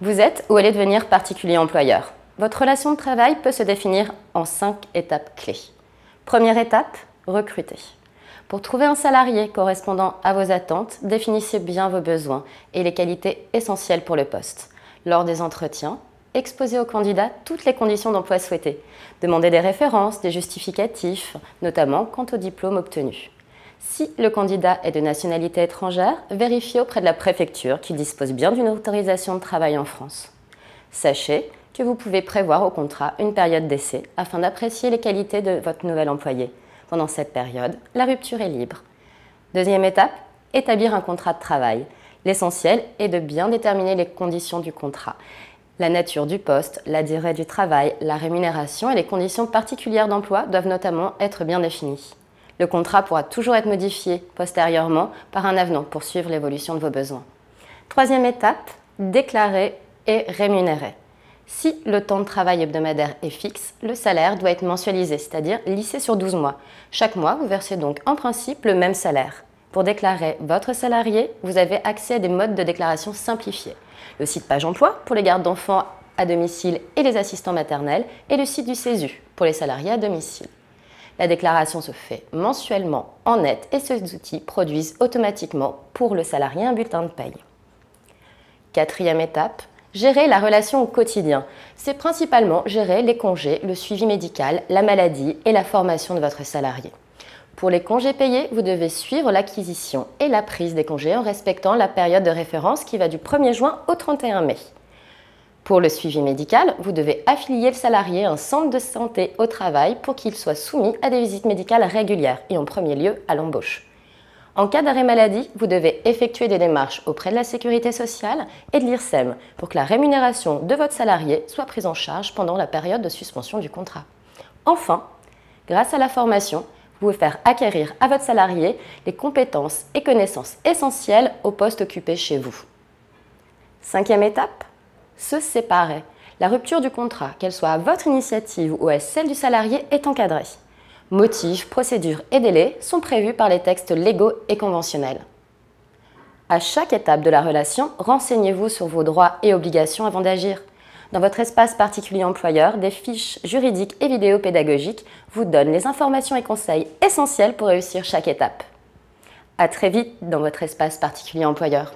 Vous êtes ou allez devenir particulier employeur. Votre relation de travail peut se définir en cinq étapes clés. Première étape, recruter. Pour trouver un salarié correspondant à vos attentes, définissez bien vos besoins et les qualités essentielles pour le poste. Lors des entretiens, exposez au candidat toutes les conditions d'emploi souhaitées. Demandez des références, des justificatifs, notamment quant au diplôme obtenu. Si le candidat est de nationalité étrangère, vérifiez auprès de la préfecture qu'il dispose bien d'une autorisation de travail en France. Sachez que vous pouvez prévoir au contrat une période d'essai afin d'apprécier les qualités de votre nouvel employé. Pendant cette période, la rupture est libre. Deuxième étape, établir un contrat de travail. L'essentiel est de bien déterminer les conditions du contrat, la nature du poste, la durée du travail, la rémunération et les conditions particulières d'emploi doivent notamment être bien définies. Le contrat pourra toujours être modifié postérieurement par un avenant pour suivre l'évolution de vos besoins. Troisième étape, déclarer et rémunérer. Si le temps de travail hebdomadaire est fixe, le salaire doit être mensualisé, c'est-à-dire lissé sur 12 mois. Chaque mois, vous versez donc en principe le même salaire. Pour déclarer votre salarié, vous avez accès à des modes de déclaration simplifiés. Le site Page Emploi pour les gardes d'enfants à domicile et les assistants maternels et le site du CESU pour les salariés à domicile. La déclaration se fait mensuellement en net et ces outils produisent automatiquement pour le salarié un bulletin de paye. Quatrième étape, gérer la relation au quotidien. C'est principalement gérer les congés, le suivi médical, la maladie et la formation de votre salarié. Pour les congés payés, vous devez suivre l'acquisition et la prise des congés en respectant la période de référence qui va du 1er juin au 31 mai. Pour le suivi médical, vous devez affilier le salarié à un centre de santé au travail pour qu'il soit soumis à des visites médicales régulières et en premier lieu à l'embauche. En cas d'arrêt maladie, vous devez effectuer des démarches auprès de la Sécurité sociale et de l'IRSEM pour que la rémunération de votre salarié soit prise en charge pendant la période de suspension du contrat. Enfin, grâce à la formation, vous pouvez faire acquérir à votre salarié les compétences et connaissances essentielles au poste occupé chez vous. Cinquième étape, se séparer, La rupture du contrat, qu'elle soit à votre initiative ou à celle du salarié, est encadrée. Motifs, procédures et délais sont prévus par les textes légaux et conventionnels. À chaque étape de la relation, renseignez-vous sur vos droits et obligations avant d'agir. Dans votre espace particulier employeur, des fiches juridiques et vidéopédagogiques vous donnent les informations et conseils essentiels pour réussir chaque étape. À très vite dans votre espace particulier employeur.